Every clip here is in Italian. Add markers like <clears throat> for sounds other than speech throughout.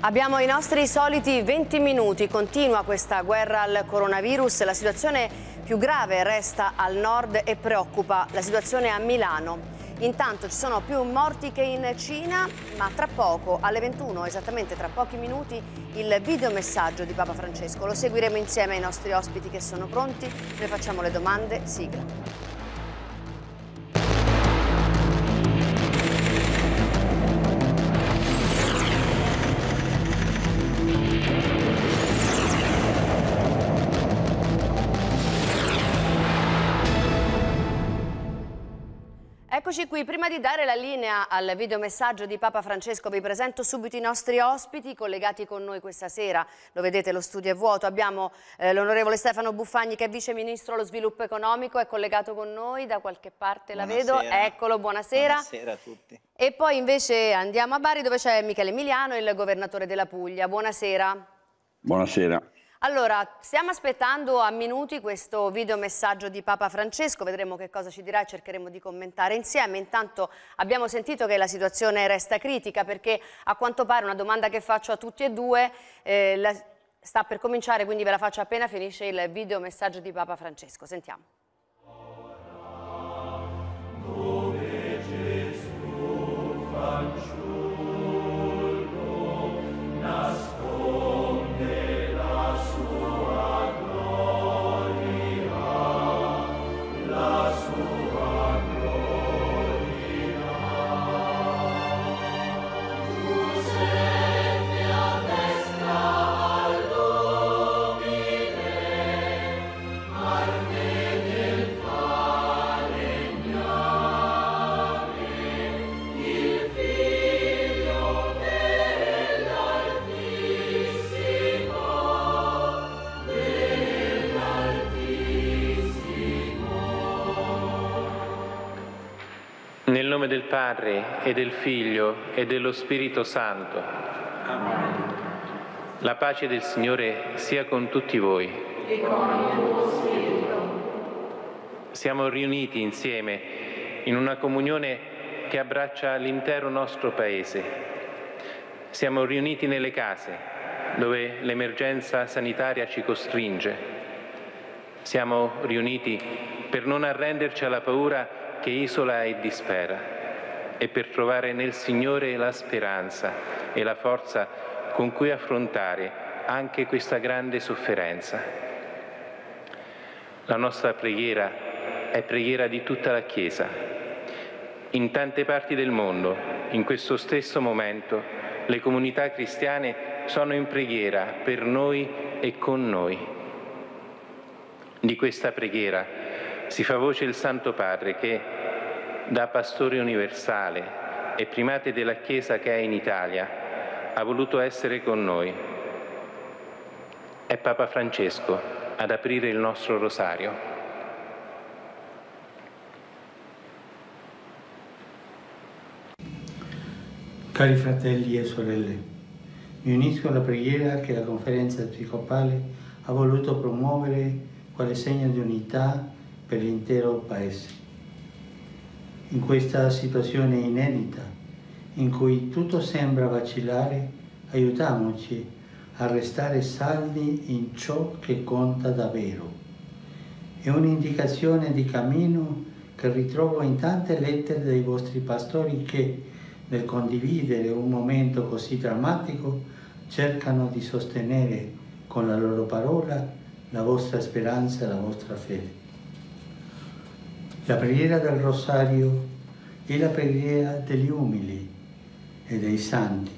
Abbiamo i nostri soliti 20 minuti, continua questa guerra al coronavirus, la situazione più grave resta al nord e preoccupa la situazione a Milano. Intanto ci sono più morti che in Cina, ma tra poco, alle 21, esattamente tra pochi minuti, il videomessaggio di Papa Francesco. Lo seguiremo insieme ai nostri ospiti che sono pronti, noi facciamo le domande, sigla. Eccoci qui, prima di dare la linea al videomessaggio di Papa Francesco vi presento subito i nostri ospiti collegati con noi questa sera, lo vedete lo studio è vuoto, abbiamo eh, l'onorevole Stefano Buffagni che è vice ministro allo sviluppo economico, è collegato con noi da qualche parte, la buonasera. vedo, eccolo, buonasera. Buonasera a tutti. E poi invece andiamo a Bari dove c'è Michele Emiliano, il governatore della Puglia, buonasera. Buonasera. Allora, stiamo aspettando a minuti questo videomessaggio di Papa Francesco, vedremo che cosa ci dirà e cercheremo di commentare insieme. Intanto abbiamo sentito che la situazione resta critica perché a quanto pare una domanda che faccio a tutti e due eh, la, sta per cominciare, quindi ve la faccio appena finisce il videomessaggio di Papa Francesco. Sentiamo. Ora, dove Gesù fanciullo del Padre e del Figlio e dello Spirito Santo. Amen. La pace del Signore sia con tutti voi. E con il tuo spirito. Siamo riuniti insieme in una comunione che abbraccia l'intero nostro Paese. Siamo riuniti nelle case dove l'emergenza sanitaria ci costringe. Siamo riuniti per non arrenderci alla paura che isola e dispera e per trovare nel Signore la speranza e la forza con cui affrontare anche questa grande sofferenza. La nostra preghiera è preghiera di tutta la Chiesa. In tante parti del mondo, in questo stesso momento, le comunità cristiane sono in preghiera per noi e con noi. Di questa preghiera si fa voce il Santo Padre che da pastore universale e primate della Chiesa che è in Italia, ha voluto essere con noi. È Papa Francesco ad aprire il nostro rosario. Cari fratelli e sorelle, mi unisco alla preghiera che la conferenza episcopale ha voluto promuovere quale segno di unità per l'intero Paese in questa situazione inedita in cui tutto sembra vacillare, aiutiamoci a restare saldi in ciò che conta davvero. È un'indicazione di cammino che ritrovo in tante lettere dei vostri pastori che, nel condividere un momento così drammatico, cercano di sostenere con la loro parola la vostra speranza e la vostra fede. La preghiera del rosario è la preghiera degli umili e dei santi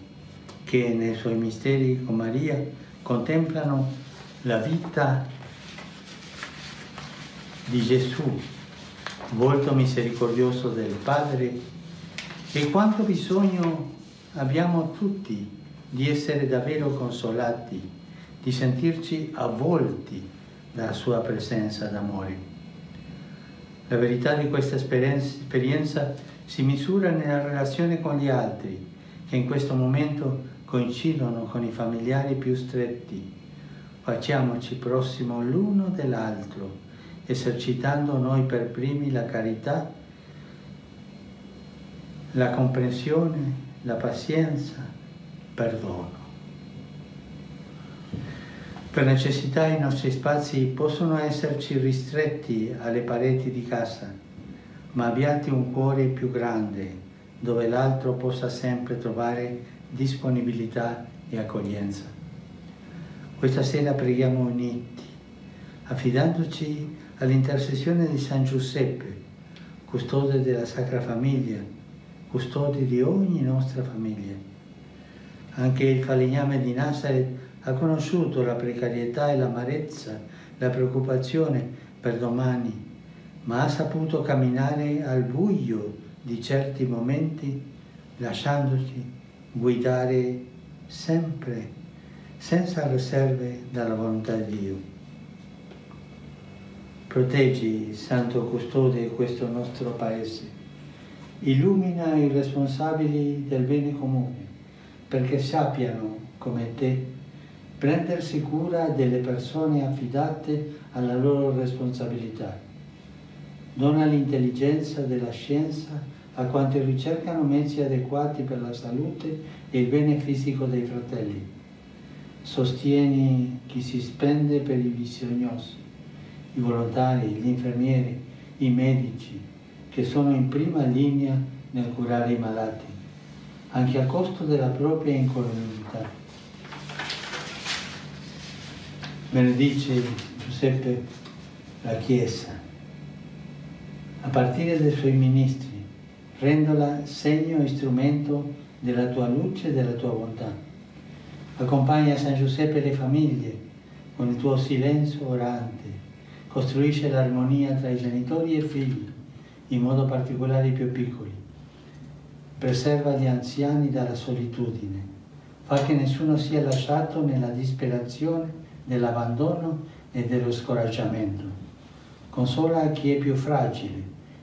che nei suoi misteri con Maria contemplano la vita di Gesù, volto misericordioso del Padre e quanto bisogno abbiamo tutti di essere davvero consolati, di sentirci avvolti dalla sua presenza d'amore. La verità di questa esperienza si misura nella relazione con gli altri, che in questo momento coincidono con i familiari più stretti. Facciamoci prossimo l'uno dell'altro, esercitando noi per primi la carità, la comprensione, la pazienza, il perdono. Per necessità i nostri spazi possono esserci ristretti alle pareti di casa, ma abbiate un cuore più grande dove l'altro possa sempre trovare disponibilità e accoglienza. Questa sera preghiamo uniti, affidandoci all'intercessione di San Giuseppe, custode della Sacra Famiglia, custode di ogni nostra famiglia. Anche il falegname di Nazareth ha conosciuto la precarietà e l'amarezza, la preoccupazione per domani, ma ha saputo camminare al buio di certi momenti, lasciandosi guidare sempre, senza riserve, dalla volontà di Dio. Proteggi, Santo Custode, questo nostro Paese. Illumina i responsabili del bene comune, perché sappiano, come te, prendersi cura delle persone affidate alla loro responsabilità. Dona l'intelligenza della scienza a quanti ricercano mezzi adeguati per la salute e il bene fisico dei fratelli. Sostieni chi si spende per i bisognosi, i volontari, gli infermieri, i medici, che sono in prima linea nel curare i malati, anche a costo della propria incolumità benedice Giuseppe la Chiesa, a partire dai suoi ministri, rendola segno e strumento della tua luce e della tua bontà. Accompagna San Giuseppe le famiglie con il tuo silenzio orante, costruisce l'armonia tra i genitori e i figli, in modo particolare i più piccoli. Preserva gli anziani dalla solitudine, fa che nessuno sia lasciato nella disperazione dell'abbandono e dello scoraggiamento. Consola chi è più fragile,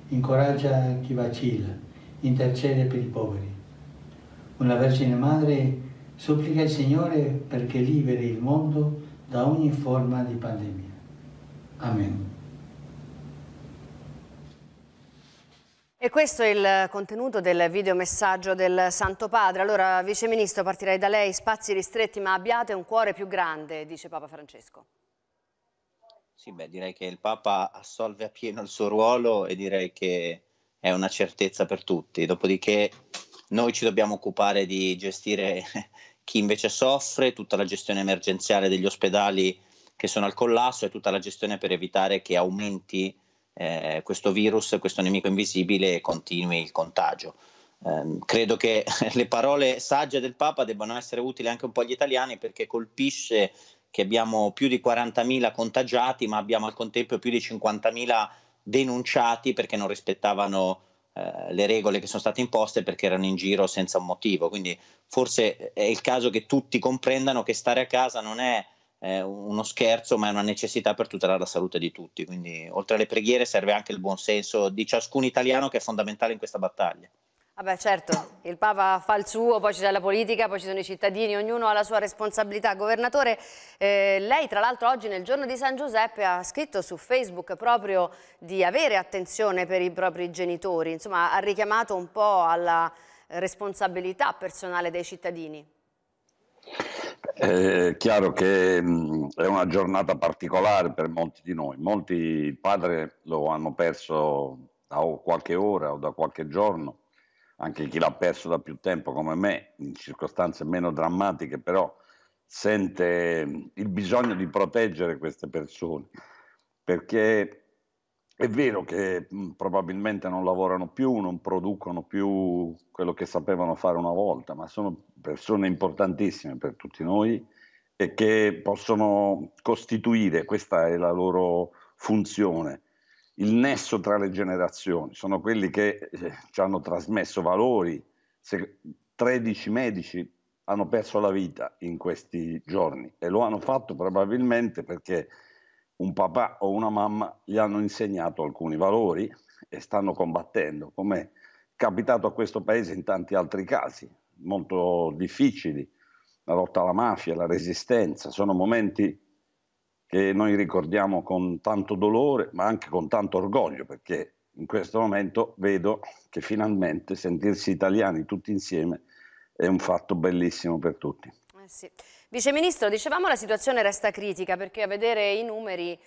incoraggia chi vacilla, intercede per i poveri. Una Vergine Madre supplica il Signore perché liberi il mondo da ogni forma di pandemia. Amen. E questo è il contenuto del videomessaggio del Santo Padre. Allora, Vice Ministro, partirei da lei. Spazi ristretti, ma abbiate un cuore più grande, dice Papa Francesco. Sì, beh, direi che il Papa assolve appieno il suo ruolo e direi che è una certezza per tutti. Dopodiché noi ci dobbiamo occupare di gestire <laughs> chi invece soffre, tutta la gestione emergenziale degli ospedali che sono al collasso e tutta la gestione per evitare che aumenti eh, questo virus, questo nemico invisibile continui il contagio. Eh, credo che <laughs> le parole sagge del Papa debbano essere utili anche un po' agli italiani perché colpisce che abbiamo più di 40.000 contagiati, ma abbiamo al contempo più di 50.000 denunciati perché non rispettavano eh, le regole che sono state imposte perché erano in giro senza un motivo. Quindi forse è il caso che tutti comprendano che stare a casa non è eh, uno scherzo, ma è una necessità per tutelare la salute di tutti. Quindi, oltre alle preghiere, serve anche il buon senso di ciascun italiano che è fondamentale in questa battaglia. Vabbè, ah certo, il Papa fa il suo, poi c'è la politica, poi ci sono i cittadini, ognuno ha la sua responsabilità. Governatore, eh, lei tra l'altro oggi nel giorno di San Giuseppe ha scritto su Facebook proprio di avere attenzione per i propri genitori, insomma ha richiamato un po' alla responsabilità personale dei cittadini. È chiaro che mm, è una giornata particolare per molti di noi. Molti padri lo hanno perso da qualche ora o da qualche giorno, anche chi l'ha perso da più tempo come me, in circostanze meno drammatiche, però sente il bisogno di proteggere queste persone, perché è vero che probabilmente non lavorano più, non producono più quello che sapevano fare una volta, ma sono persone importantissime per tutti noi e che possono costituire, questa è la loro funzione, il nesso tra le generazioni. Sono quelli che eh, ci hanno trasmesso valori. Se 13 medici hanno perso la vita in questi giorni e lo hanno fatto probabilmente perché un papà o una mamma gli hanno insegnato alcuni valori e stanno combattendo, come è capitato a questo paese in tanti altri casi, molto difficili, la lotta alla mafia, la resistenza, sono momenti che noi ricordiamo con tanto dolore, ma anche con tanto orgoglio, perché in questo momento vedo che finalmente sentirsi italiani tutti insieme è un fatto bellissimo per tutti sì. Vice Ministro, dicevamo la situazione resta critica perché a vedere i numeri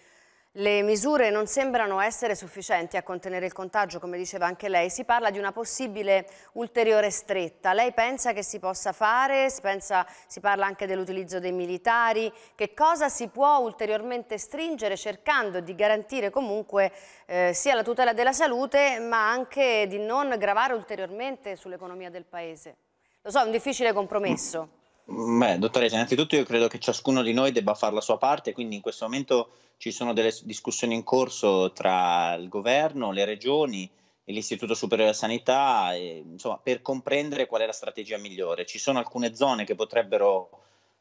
le misure non sembrano essere sufficienti a contenere il contagio, come diceva anche lei. Si parla di una possibile ulteriore stretta. Lei pensa che si possa fare? Si, pensa, si parla anche dell'utilizzo dei militari. Che cosa si può ulteriormente stringere cercando di garantire comunque eh, sia la tutela della salute ma anche di non gravare ulteriormente sull'economia del Paese? Lo so, è un difficile compromesso. Beh, dottoressa, innanzitutto io credo che ciascuno di noi debba fare la sua parte, quindi in questo momento ci sono delle discussioni in corso tra il governo, le regioni e l'Istituto Superiore della Sanità, e, insomma, per comprendere qual è la strategia migliore. Ci sono alcune zone che potrebbero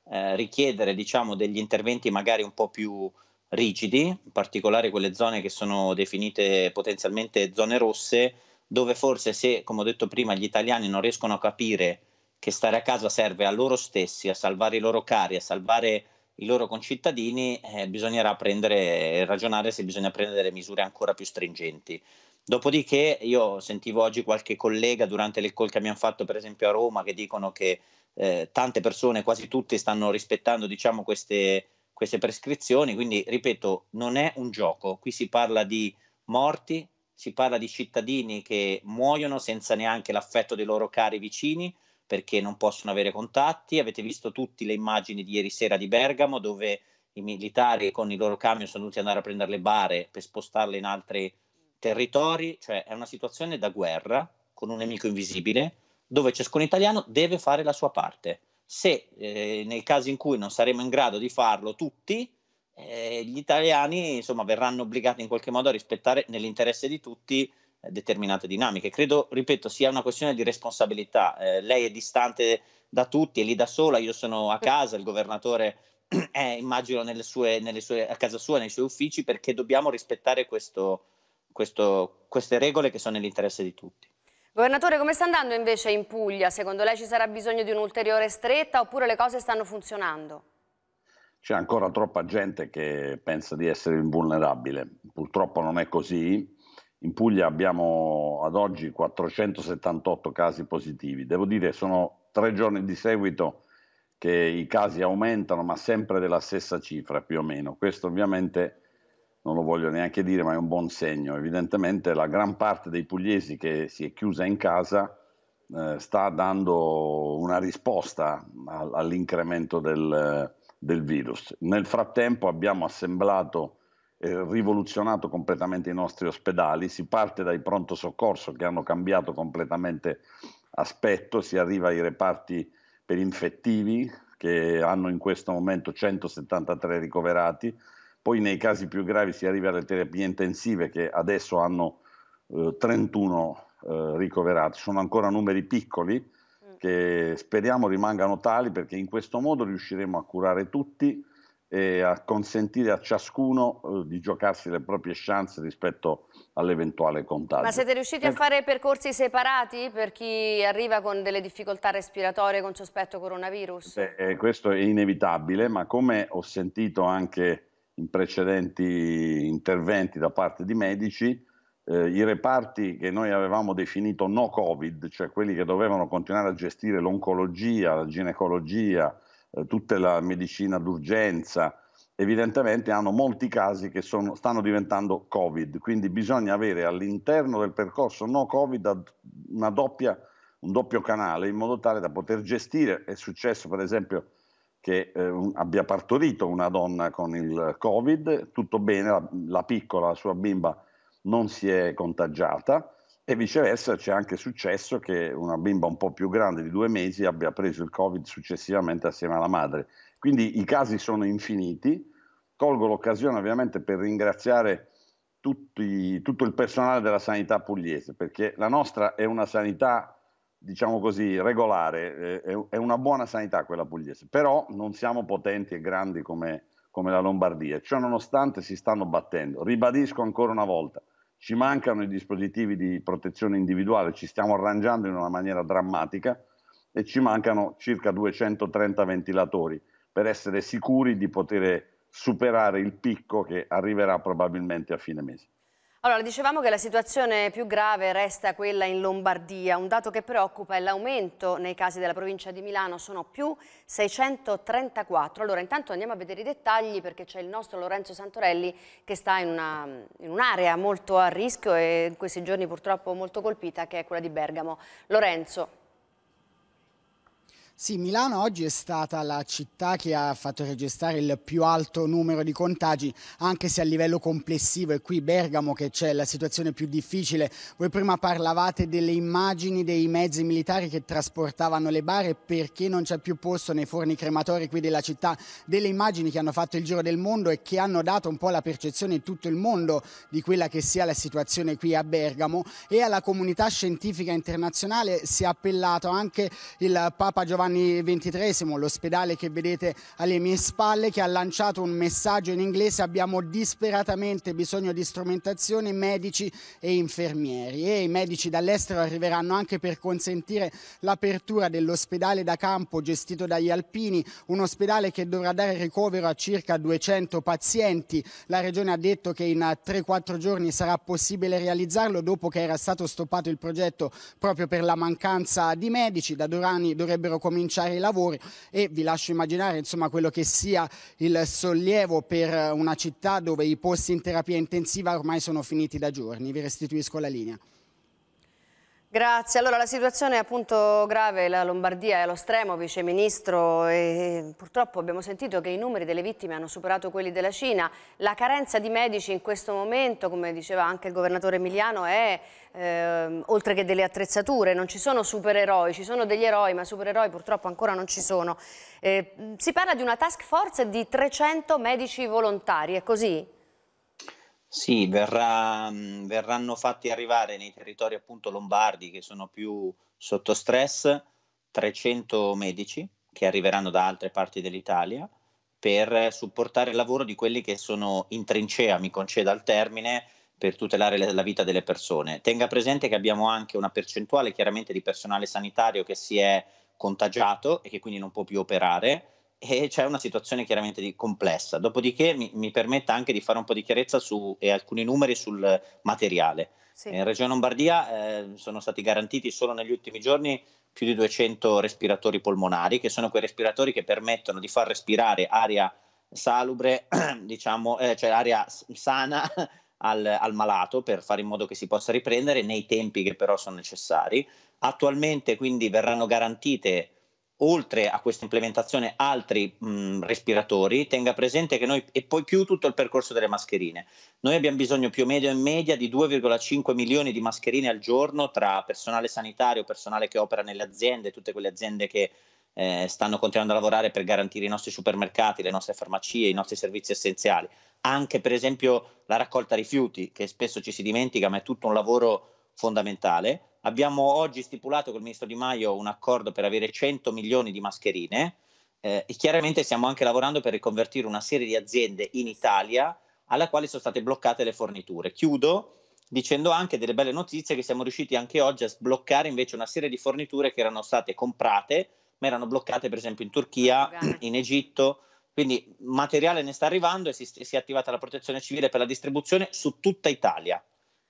eh, richiedere diciamo, degli interventi magari un po' più rigidi, in particolare quelle zone che sono definite potenzialmente zone rosse, dove forse se, come ho detto prima, gli italiani non riescono a capire che stare a casa serve a loro stessi, a salvare i loro cari, a salvare i loro concittadini, eh, bisognerà prendere, e ragionare se bisogna prendere misure ancora più stringenti. Dopodiché io sentivo oggi qualche collega durante le call che abbiamo fatto per esempio a Roma che dicono che eh, tante persone, quasi tutte, stanno rispettando diciamo, queste, queste prescrizioni, quindi ripeto, non è un gioco, qui si parla di morti, si parla di cittadini che muoiono senza neanche l'affetto dei loro cari vicini, perché non possono avere contatti. Avete visto tutte le immagini di ieri sera di Bergamo dove i militari con i loro camion sono dovuti andare a prendere le bare per spostarle in altri territori, cioè è una situazione da guerra con un nemico invisibile dove ciascun italiano deve fare la sua parte. Se eh, nel caso in cui non saremo in grado di farlo tutti, eh, gli italiani insomma, verranno obbligati in qualche modo a rispettare nell'interesse di tutti determinate dinamiche. Credo, ripeto, sia una questione di responsabilità. Eh, lei è distante da tutti, è lì da sola, io sono a casa, il governatore <clears throat> è, immagino, nelle sue, nelle sue, a casa sua, nei suoi uffici, perché dobbiamo rispettare questo, questo, queste regole che sono nell'interesse di tutti. Governatore, come sta andando invece in Puglia? Secondo lei ci sarà bisogno di un'ulteriore stretta oppure le cose stanno funzionando? C'è ancora troppa gente che pensa di essere invulnerabile. Purtroppo non è così in Puglia abbiamo ad oggi 478 casi positivi. Devo dire, sono tre giorni di seguito che i casi aumentano, ma sempre della stessa cifra più o meno. Questo ovviamente non lo voglio neanche dire, ma è un buon segno. Evidentemente la gran parte dei pugliesi che si è chiusa in casa eh, sta dando una risposta all'incremento del, del virus. Nel frattempo abbiamo assemblato eh, rivoluzionato completamente i nostri ospedali, si parte dai pronto soccorso che hanno cambiato completamente aspetto, si arriva ai reparti per infettivi che hanno in questo momento 173 ricoverati, poi nei casi più gravi si arriva alle terapie intensive che adesso hanno eh, 31 eh, ricoverati, sono ancora numeri piccoli mm. che speriamo rimangano tali perché in questo modo riusciremo a curare tutti e a consentire a ciascuno eh, di giocarsi le proprie chance rispetto all'eventuale contagio. Ma siete riusciti a eh. fare percorsi separati per chi arriva con delle difficoltà respiratorie con sospetto coronavirus? Beh, eh, questo è inevitabile, ma come ho sentito anche in precedenti interventi da parte di medici, eh, i reparti che noi avevamo definito no covid, cioè quelli che dovevano continuare a gestire l'oncologia, la ginecologia, eh, tutta la medicina d'urgenza, evidentemente hanno molti casi che sono, stanno diventando Covid, quindi bisogna avere all'interno del percorso no Covid doppia, un doppio canale in modo tale da poter gestire, è successo per esempio che eh, abbia partorito una donna con il Covid, tutto bene, la, la piccola, la sua bimba non si è contagiata, e viceversa c'è anche successo che una bimba un po' più grande di due mesi abbia preso il Covid successivamente assieme alla madre. Quindi i casi sono infiniti. Colgo l'occasione ovviamente per ringraziare tutti, tutto il personale della sanità pugliese, perché la nostra è una sanità, diciamo così, regolare, eh, è una buona sanità quella pugliese, però non siamo potenti e grandi come, come la Lombardia. Ciò nonostante si stanno battendo. Ribadisco ancora una volta, ci mancano i dispositivi di protezione individuale, ci stiamo arrangiando in una maniera drammatica e ci mancano circa 230 ventilatori per essere sicuri di poter superare il picco che arriverà probabilmente a fine mese. Allora, dicevamo che la situazione più grave resta quella in Lombardia. Un dato che preoccupa è l'aumento nei casi della provincia di Milano, sono più 634. Allora, intanto andiamo a vedere i dettagli perché c'è il nostro Lorenzo Santorelli che sta in, un'area un molto a rischio e in questi giorni purtroppo molto colpita, che è quella di Bergamo. Lorenzo. Sì, Milano oggi è stata la città che ha fatto registrare il più alto numero di contagi, anche se a livello complessivo è qui Bergamo che c'è la situazione più difficile. Voi prima parlavate delle immagini dei mezzi militari che trasportavano le bare perché non c'è più posto nei forni crematori qui della città, delle immagini che hanno fatto il giro del mondo e che hanno dato un po' la percezione in tutto il mondo di quella che sia la situazione qui a Bergamo e alla comunità scientifica internazionale si è appellato anche il Papa Giovanni Giovanni XXIII, l'ospedale che vedete alle mie spalle, che ha lanciato un messaggio in inglese, abbiamo disperatamente bisogno di strumentazione, medici e infermieri e i medici dall'estero arriveranno anche per consentire l'apertura dell'ospedale da campo gestito dagli alpini, un ospedale che dovrà dare ricovero a circa 200 pazienti. La regione ha detto che in 3-4 giorni sarà possibile realizzarlo dopo che era stato stoppato il progetto proprio per la mancanza di medici. Da Durani dovrebbero cominciare ricominciare i lavori e vi lascio immaginare insomma, quello che sia il sollievo per eh, una città dove i posti in terapia intensiva ormai sono finiti da giorni. Vi restituisco la linea. Grazie, allora la situazione è appunto grave, la Lombardia è allo stremo, Vice Ministro, e purtroppo abbiamo sentito che i numeri delle vittime hanno superato quelli della Cina, la carenza di medici in questo momento, come diceva anche il Governatore Emiliano, è eh, oltre che delle attrezzature, non ci sono supereroi, ci sono degli eroi, ma supereroi purtroppo ancora non ci sono. Eh, si parla di una task force di 300 medici volontari, è così? Sì, verrà, verranno fatti arrivare nei territori appunto lombardi che sono più sotto stress 300 medici che arriveranno da altre parti dell'Italia per supportare il lavoro di quelli che sono in trincea, mi conceda il termine, per tutelare la vita delle persone. Tenga presente che abbiamo anche una percentuale chiaramente di personale sanitario che si è contagiato e che quindi non può più operare e c'è una situazione chiaramente complessa. Dopodiché mi, mi permetta anche di fare un po' di chiarezza su e alcuni numeri sul materiale. Sì. Eh, in Regione Lombardia eh, sono stati garantiti solo negli ultimi giorni più di 200 respiratori polmonari, che sono quei respiratori che permettono di far respirare aria salubre, <clears throat> diciamo, eh, cioè aria sana <laughs> al, al, malato per fare in modo che si possa riprendere nei tempi che però sono necessari. Attualmente quindi verranno garantite oltre a questa implementazione altri mh, respiratori, tenga presente che noi, e poi più tutto il percorso delle mascherine, noi abbiamo bisogno più o meno in media di 2,5 milioni di mascherine al giorno tra personale sanitario, personale che opera nelle aziende, tutte quelle aziende che eh, stanno continuando a lavorare per garantire i nostri supermercati, le nostre farmacie, i nostri servizi essenziali, anche per esempio la raccolta rifiuti, che spesso ci si dimentica, ma è tutto un lavoro fondamentale Abbiamo oggi stipulato con il ministro Di Maio un accordo per avere 100 milioni di mascherine eh, e chiaramente stiamo anche lavorando per riconvertire una serie di aziende in Italia alla quale sono state bloccate le forniture. Chiudo dicendo anche delle belle notizie che siamo riusciti anche oggi a sbloccare invece una serie di forniture che erano state comprate, ma erano bloccate per esempio in Turchia, in Egitto. Quindi materiale ne sta arrivando e si, si è attivata la protezione civile per la distribuzione su tutta Italia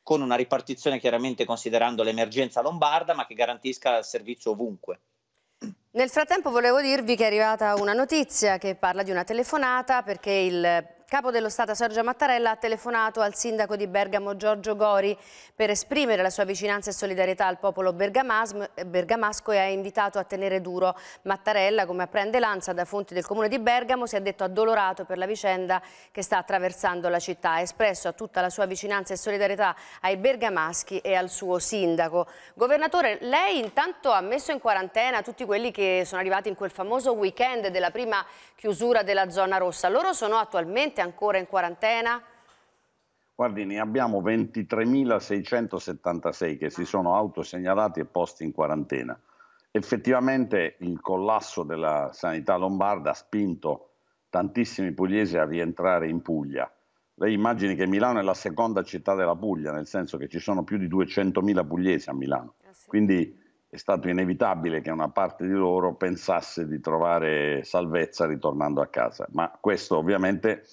con una ripartizione chiaramente considerando l'emergenza lombarda, ma che garantisca il servizio ovunque. Nel frattempo volevo dirvi che è arrivata una notizia che parla di una telefonata perché il Capo dello Stato Sergio Mattarella ha telefonato al sindaco di Bergamo Giorgio Gori per esprimere la sua vicinanza e solidarietà al popolo bergamasco e ha invitato a tenere duro. Mattarella, come apprende Lanza da fonti del comune di Bergamo, si è detto addolorato per la vicenda che sta attraversando la città. Ha espresso a tutta la sua vicinanza e solidarietà ai bergamaschi e al suo sindaco. Governatore, lei intanto ha messo in quarantena tutti quelli che sono arrivati in quel famoso weekend della prima chiusura della zona rossa. Loro sono attualmente gente ancora in quarantena? Guardi, ne abbiamo 23.676 che si sono autosegnalati e posti in quarantena. Effettivamente il collasso della sanità lombarda ha spinto tantissimi pugliesi a rientrare in Puglia. Lei immagini che Milano è la seconda città della Puglia, nel senso che ci sono più di 200.000 pugliesi a Milano. Ah, Quindi è stato inevitabile che una parte di loro pensasse di trovare salvezza ritornando a casa. Ma questo ovviamente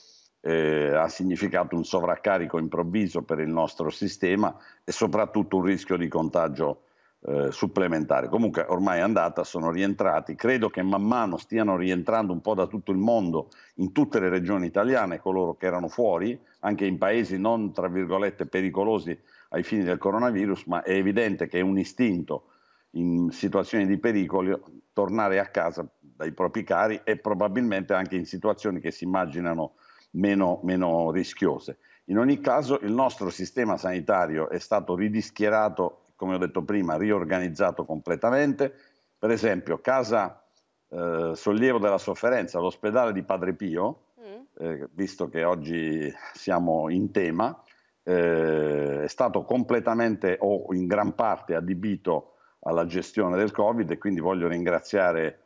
eh, ha significato un sovraccarico improvviso per il nostro sistema e soprattutto un rischio di contagio eh, supplementare. Comunque ormai è andata, sono rientrati, credo che man mano stiano rientrando un po' da tutto il mondo, in tutte le regioni italiane, coloro che erano fuori, anche in paesi non, tra virgolette, pericolosi ai fini del coronavirus, ma è evidente che è un istinto in situazioni di pericolo tornare a casa dai propri cari e probabilmente anche in situazioni che si immaginano meno, meno rischiose. In ogni caso il nostro sistema sanitario è stato ridischierato, come ho detto prima, riorganizzato completamente. Per esempio, casa eh, sollievo della sofferenza, l'ospedale di Padre Pio, mm. eh, visto che oggi siamo in tema, eh, è stato completamente o in gran parte adibito alla gestione del Covid e quindi voglio ringraziare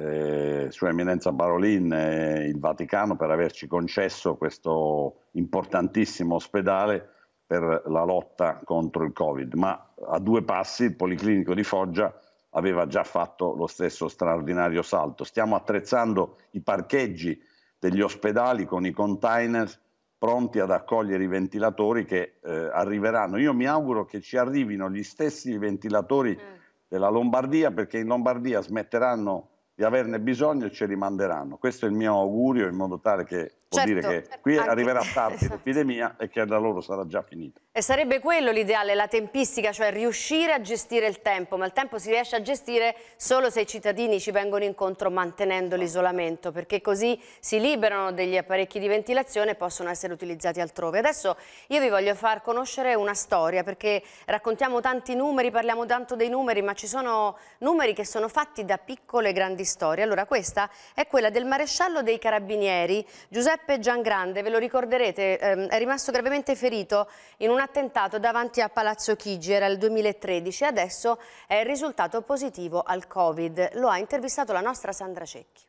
eh, Sua Eminenza Barolin e il Vaticano per averci concesso questo importantissimo ospedale per la lotta contro il Covid, ma a due passi il Policlinico di Foggia aveva già fatto lo stesso straordinario salto. Stiamo attrezzando i parcheggi degli ospedali con i container pronti ad accogliere i ventilatori che eh, arriveranno. Io mi auguro che ci arrivino gli stessi ventilatori eh. della Lombardia perché in Lombardia smetteranno di averne bisogno e ci rimanderanno. Questo è il mio augurio in modo tale che Vuol certo, dire che qui anche... arriverà <laughs> tardi esatto. l'epidemia e che da loro sarà già finita. E sarebbe quello l'ideale, la tempistica, cioè riuscire a gestire il tempo, ma il tempo si riesce a gestire solo se i cittadini ci vengono incontro mantenendo esatto. l'isolamento, perché così si liberano degli apparecchi di ventilazione e possono essere utilizzati altrove. Adesso io vi voglio far conoscere una storia, perché raccontiamo tanti numeri, parliamo tanto dei numeri, ma ci sono numeri che sono fatti da piccole e grandi storie. Allora questa è quella del maresciallo dei carabinieri, Giuseppe Giuseppe Giangrande, ve lo ricorderete, ehm, è rimasto gravemente ferito in un attentato davanti a Palazzo Chigi, era il 2013, adesso è risultato positivo al Covid. Lo ha intervistato la nostra Sandra Cecchi.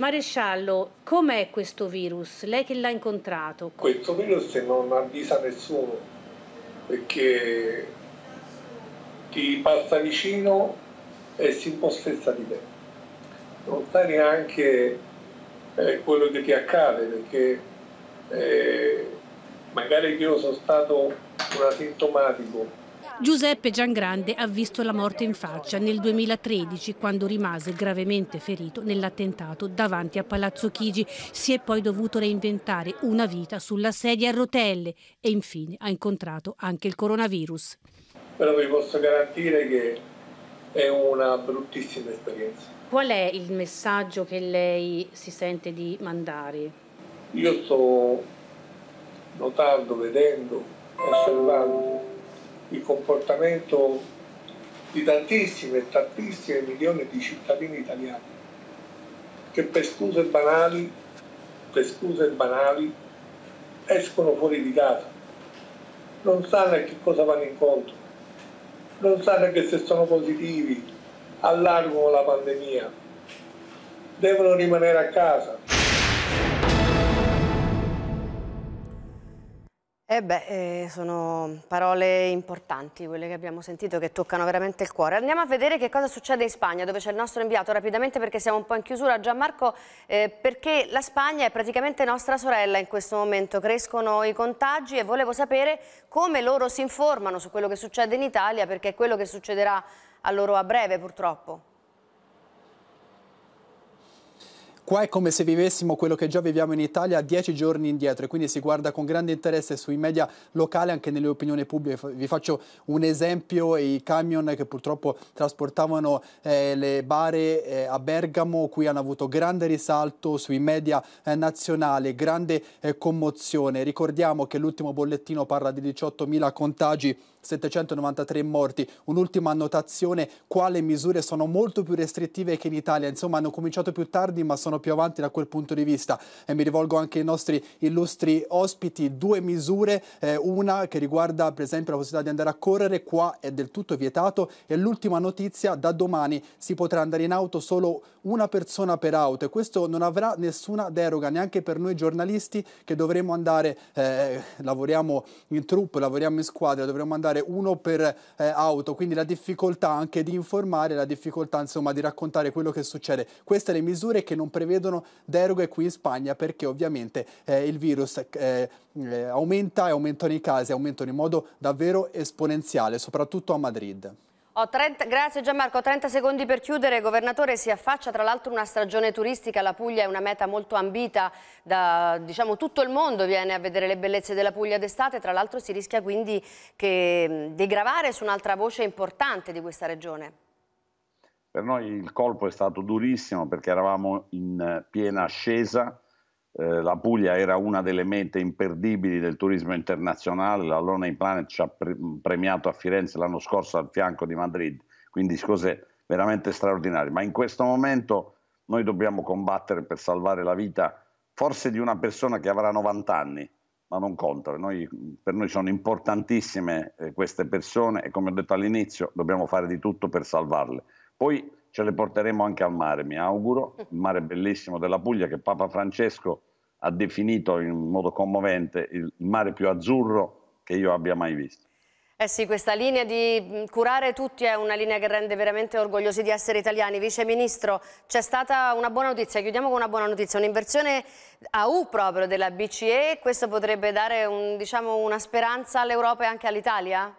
Maresciallo, com'è questo virus? Lei che l'ha incontrato? Questo virus non avvisa nessuno perché ti passa vicino e si impossessa di te. Non sai neanche eh, quello che accade, perché eh, magari io sono stato un asintomatico. Giuseppe Giangrande ha visto la morte in faccia nel 2013 quando rimase gravemente ferito nell'attentato davanti a Palazzo Chigi. Si è poi dovuto reinventare una vita sulla sedia a rotelle e infine ha incontrato anche il coronavirus. Però vi posso garantire che è una bruttissima esperienza. Qual è il messaggio che lei si sente di mandare? Io sto notando, vedendo, osservando il comportamento di tantissime tantissime milioni di cittadini italiani che per scuse banali, per scuse banali escono fuori di casa, non sanno a che cosa vanno incontro non sanno che se sono positivi, allargano la pandemia, devono rimanere a casa. Eh beh, eh, sono parole importanti quelle che abbiamo sentito che toccano veramente il cuore. Andiamo a vedere che cosa succede in Spagna, dove c'è il nostro inviato rapidamente perché siamo un po' in chiusura. Gianmarco, eh, perché la Spagna è praticamente nostra sorella in questo momento, crescono i contagi e volevo sapere come loro si informano su quello che succede in Italia perché è quello che succederà a loro a breve purtroppo. Qua è come se vivessimo quello che già viviamo in Italia dieci giorni indietro e quindi si guarda con grande interesse sui media locali anche nelle opinioni pubbliche. Vi faccio un esempio, i camion che purtroppo trasportavano eh, le bare eh, a Bergamo, qui hanno avuto grande risalto sui media eh, nazionali, grande eh, commozione. Ricordiamo che l'ultimo bollettino parla di 18.000 contagi 793 morti. Un'ultima annotazione, qua le misure sono molto più restrittive che in Italia, insomma hanno cominciato più tardi ma sono più avanti da quel punto di vista. E mi rivolgo anche ai nostri illustri ospiti, due misure, eh, una che riguarda per esempio la possibilità di andare a correre, qua è del tutto vietato e l'ultima notizia, da domani si potrà andare in auto solo una persona per auto e questo non avrà nessuna deroga neanche per noi giornalisti che dovremo andare, eh, lavoriamo in troupe, lavoriamo in squadra, dovremo andare fare uno per eh, auto, quindi la difficoltà anche di informare, la difficoltà insomma di raccontare quello che succede. Queste le misure che non prevedono deroghe qui in Spagna perché ovviamente eh, il virus eh, eh aumenta e aumentano i casi, aumentano in modo davvero esponenziale, soprattutto a Madrid. 30, grazie Gianmarco, 30 secondi per chiudere. Governatore, si affaccia tra l'altro una stagione turistica, la Puglia è una meta molto ambita, da, diciamo, tutto il mondo viene a vedere le bellezze della Puglia d'estate, tra l'altro si rischia quindi che, di gravare su un'altra voce importante di questa regione. Per noi il colpo è stato durissimo perché eravamo in eh, piena ascesa, eh, la Puglia era una delle mete imperdibili del turismo internazionale, la Lonely Planet ci ha pre- premiato a Firenze l'anno scorso al fianco di Madrid, quindi cose veramente straordinarie, ma in questo momento noi dobbiamo combattere per salvare la vita forse di una persona che avrà 90 anni, ma non conta. Noi, per noi sono importantissime eh, queste persone e come ho detto all'inizio dobbiamo fare di tutto per salvarle. Poi ce le porteremo anche al mare, mi auguro, il mare bellissimo della Puglia che Papa Francesco ha definito in modo commovente il mare più azzurro che io abbia mai visto. Eh sì, questa linea di mm, curare tutti è una linea che rende veramente orgogliosi di essere italiani. Vice Ministro, c'è stata una buona notizia, chiudiamo con una buona notizia, un'inversione a U proprio della BCE, questo potrebbe dare un, diciamo, una speranza all'Europa e anche all'Italia?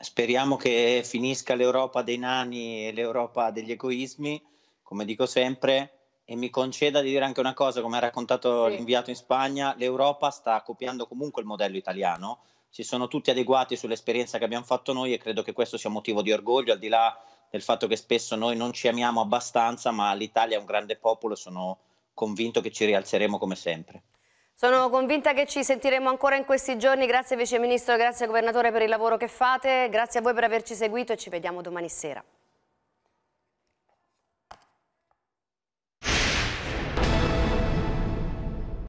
Speriamo che finisca l'Europa dei nani e l'Europa degli egoismi, come dico sempre, e mi conceda di dire anche una cosa, come ha raccontato sì. l'inviato in Spagna, l'Europa sta copiando comunque il modello italiano, si sono tutti adeguati sull'esperienza che abbiamo fatto noi e credo che questo sia motivo di orgoglio, al di là del fatto che spesso noi non ci amiamo abbastanza, ma l'Italia è un grande popolo e sono convinto che ci rialzeremo come sempre. Sono convinta che ci sentiremo ancora in questi giorni. Grazie Vice Ministro, grazie Governatore per il lavoro che fate. Grazie a voi per averci seguito e ci vediamo domani sera.